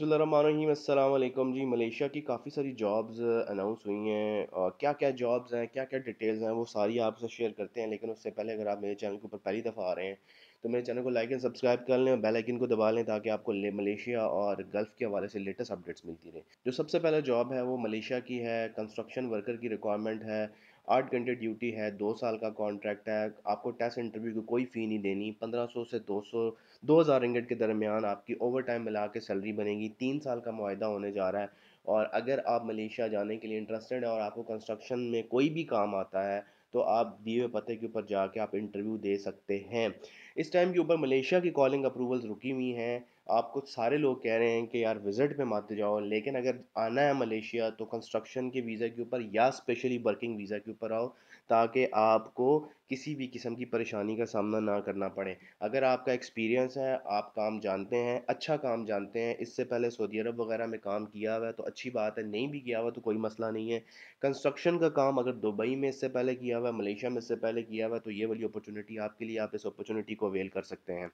अस्सलाम जी मलेशिया की काफ़ी सारी जॉब्स अनाउंस uh, हुई हैं और क्या क्या जॉब्स हैं क्या क्या डिटेल्स हैं वो सारी आपसे शेयर करते हैं लेकिन उससे पहले अगर आप मेरे चैनल के ऊपर पहली दफ़ा आ रहे हैं तो मेरे चैनल को लाइक एंड सब्सक्राइब कर लें और बेल आइकन को दबा लें ताकि आपको मलेशिया और गल्फ़ के हवाले से लेटेस्ट अपडेट्स मिलती रहे जो सबसे पहला जॉब है वो मलेशिया की है कंस्ट्रक्शन वर्कर की रिक्वायरमेंट है आठ घंटे ड्यूटी है दो साल का कॉन्ट्रैक्ट है आपको टेस्ट इंटरव्यू की कोई फ़ी नहीं देनी पंद्रह सौ से दो सौ दो हज़ार इंगट के दरमियान आपकी ओवर टाइम मिला के सैलरी बनेगी तीन साल का माहा होने जा रहा है और अगर आप मलेशिया जाने के लिए इंटरेस्टेड हैं और आपको कंस्ट्रक्शन में कोई भी काम आता है तो आप दिए हुए पते के ऊपर जाके आप इंटरव्यू दे सकते हैं इस टाइम के ऊपर मलेशिया की कॉलिंग अप्रूवल्स रुकी हुई हैं आपको सारे लोग कह रहे हैं कि यार विज़िट पे मत जाओ लेकिन अगर आना है मलेशिया तो कंस्ट्रक्शन के वीज़ा के ऊपर या स्पेशली वर्किंग वीज़ा के ऊपर आओ ताकि आपको किसी भी किस्म की परेशानी का सामना ना करना पड़े अगर आपका एक्सपीरियंस है आप काम जानते हैं अच्छा काम जानते हैं इससे पहले सऊदी अरब वगैरह में काम किया हुआ है तो अच्छी बात है नहीं भी किया हुआ तो कोई मसला नहीं है कंस्ट्रक्शन का काम अगर दुबई में इससे पहले किया हुआ है मलेशिया में इससे पहले किया हुआ है तो ये वाली अपॉर्चुनिटी आपके लिए आप इस अपॉर्चुनिटी को अवेल कर सकते हैं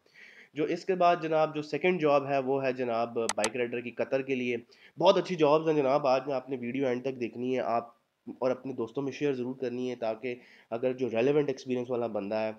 जो इसके बाद जनाब जो सेकंड जॉब है वो है जनाब बाइक राइडर की कतर के लिए बहुत अच्छी जॉब्स हैं जनाब आज में आपने वीडियो एंड तक देखनी है आप और अपने दोस्तों में शेयर ज़रूर करनी है ताकि अगर जो रेलेवेंट एक्सपीरियंस वाला बंदा है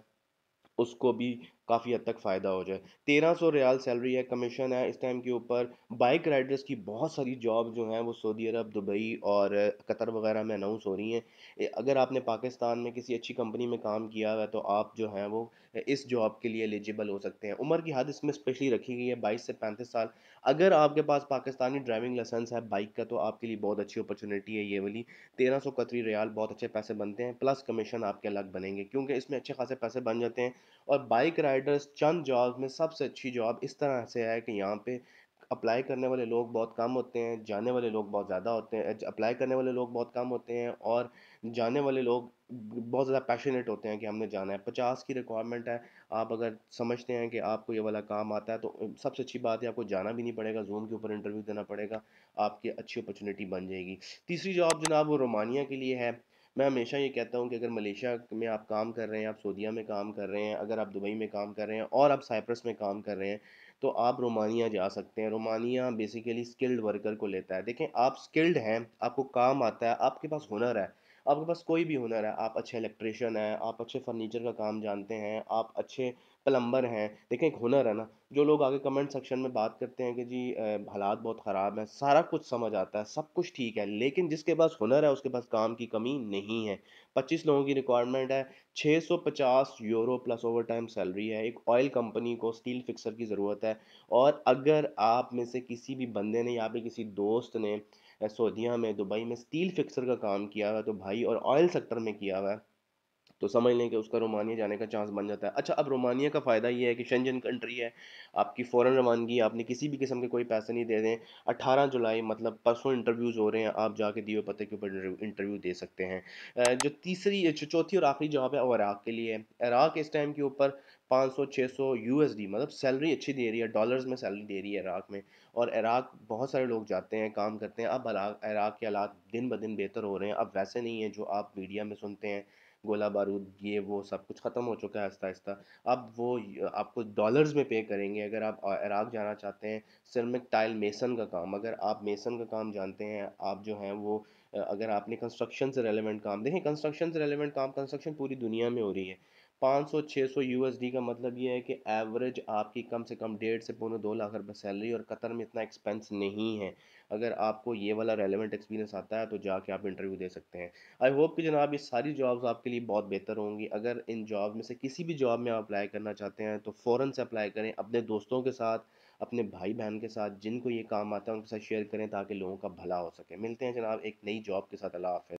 उसको भी काफ़ी हद तक फ़ायदा हो जाए तेरह सौ रियाल सैलरी है कमीशन है इस टाइम के ऊपर बाइक राइडर्स की बहुत सारी जॉब जो हैं वो सऊदी अरब दुबई और कतर वगैरह में अनाउंस हो रही हैं अगर आपने पाकिस्तान में किसी अच्छी कंपनी में काम किया हुआ है तो आप जो हैं वो इस जॉब के लिए एलिजिबल हो सकते हैं उम्र की हद इसमें स्पेशली रखी गई है बाईस से पैंतीस साल अगर आपके पास पाकिस्तानी ड्राइविंग लाइसेंस है बाइक का तो आपके लिए बहुत अच्छी अपॉर्चुनिटी है ये वाली तेरह सौ कतरी रियाल बहुत अच्छे पैसे बनते हैं प्लस कमीशन आपके अलग बनेंगे क्योंकि इसमें अच्छे खासे पैसे बन जाते हैं और बाइक राइड राइडर्स चंद जॉब में सबसे अच्छी जॉब इस तरह से है कि यहाँ पे अप्लाई करने वाले लोग बहुत कम होते हैं जाने वाले लोग बहुत ज़्यादा होते हैं अप्लाई करने वाले लोग बहुत कम होते हैं और जाने वाले लोग बहुत ज़्यादा पैशनेट होते हैं कि हमने जाना है पचास की रिक्वायरमेंट है आप अगर समझते हैं कि आपको ये वाला काम आता है तो सबसे अच्छी बात है आपको जाना भी नहीं पड़ेगा जूम के ऊपर इंटरव्यू देना पड़ेगा आपकी अच्छी अपॉर्चुनिटी बन जाएगी तीसरी जॉब जनाब वो रोमानिया के लिए है मैं हमेशा ये कहता हूँ कि अगर मलेशिया में आप काम कर रहे हैं आप सऊदीया में काम कर रहे हैं अगर आप दुबई में काम कर रहे हैं और आप साइप्रस में काम कर रहे हैं तो आप रोमानिया जा सकते हैं रोमानिया बेसिकली स्किल्ड वर्कर को लेता है देखें आप स्किल्ड हैं आपको काम आता है आपके पास हुनर है आपके पास कोई भी हुनर है आप अच्छे इलेक्ट्रिशियन हैं आप अच्छे फर्नीचर का काम जानते हैं आप अच्छे प्लम्बर हैं देखें एक हुनर है ना जो लोग आगे कमेंट सेक्शन में बात करते हैं कि जी हालात बहुत ख़राब हैं सारा कुछ समझ आता है सब कुछ ठीक है लेकिन जिसके पास हुनर है उसके पास काम की कमी नहीं है पच्चीस लोगों की रिक्वायरमेंट है 650 euro plus overtime salary है एक ऑयल कंपनी को स्टील फिक्सर की ज़रूरत है और अगर आप में से किसी भी बंदे ने या फिर किसी दोस्त ने सऊदीया में दुबई में स्टील फिक्सर का काम किया हुआ है तो भाई और ऑयल सेक्टर में किया हुआ है तो समझ लें कि उसका रोमानिया जाने का चांस बन जाता है अच्छा अब रोमानिया का फ़ायदा ये है कि शेंजन कंट्री है आपकी फ़ौरन रवानगी आपने किसी भी किस्म के कोई पैसे नहीं दे दें अट्ठारह जुलाई मतलब परसों इंटरव्यूज़ हो रहे हैं आप जाके दिए पते के ऊपर इंटरव्यू दे सकते हैं जो तीसरी चौथी और आखिरी जॉब है वो इराक़ के लिए है इराक़ इस टाइम के ऊपर 500 600 यूएसडी मतलब सैलरी अच्छी दे रही है डॉलर्स में सैलरी दे रही है इराक में और इराक बहुत सारे लोग जाते हैं काम करते हैं अब इराक के हालात दिन ब दिन बेहतर हो रहे हैं अब वैसे नहीं है जो आप मीडिया में सुनते हैं गोला बारूद ये वो सब कुछ ख़त्म हो चुका है आहिस्ता आहिस्ता अब वो आपको डॉलर्स में पे करेंगे अगर आप इराक़ जाना चाहते हैं सिरमिक टाइल मेसन का काम अगर आप मेसन का काम जानते हैं आप जो हैं वो अगर आपने कंस्ट्रक्शन से रेलिवेंट काम देखें कंस्ट्रक्शन से रेलिवेंट काम कंस्ट्रक्शन पूरी दुनिया में हो रही है 500 600 यूएसडी का मतलब ये है कि एवरेज आपकी कम से कम डेढ़ से पौने दो लाख रुपये सैलरी और कतर में इतना एक्सपेंस नहीं है अगर आपको ये वाला रेलिवेंट एक्सपीरियंस आता है तो जाके आप इंटरव्यू दे सकते हैं आई होप कि जनाब ये सारी जॉब्स आपके लिए बहुत बेहतर होंगी अगर इन जॉब में से किसी भी जॉब में आप अप्लाई करना चाहते हैं तो फ़ौर से अप्लाई करें अपने दोस्तों के साथ अपने भाई बहन के साथ जिनको ये काम आता है उनके साथ शेयर करें ताकि लोगों का भला हो सके मिलते हैं जनाब एक नई जॉब के साथ अला हाफ़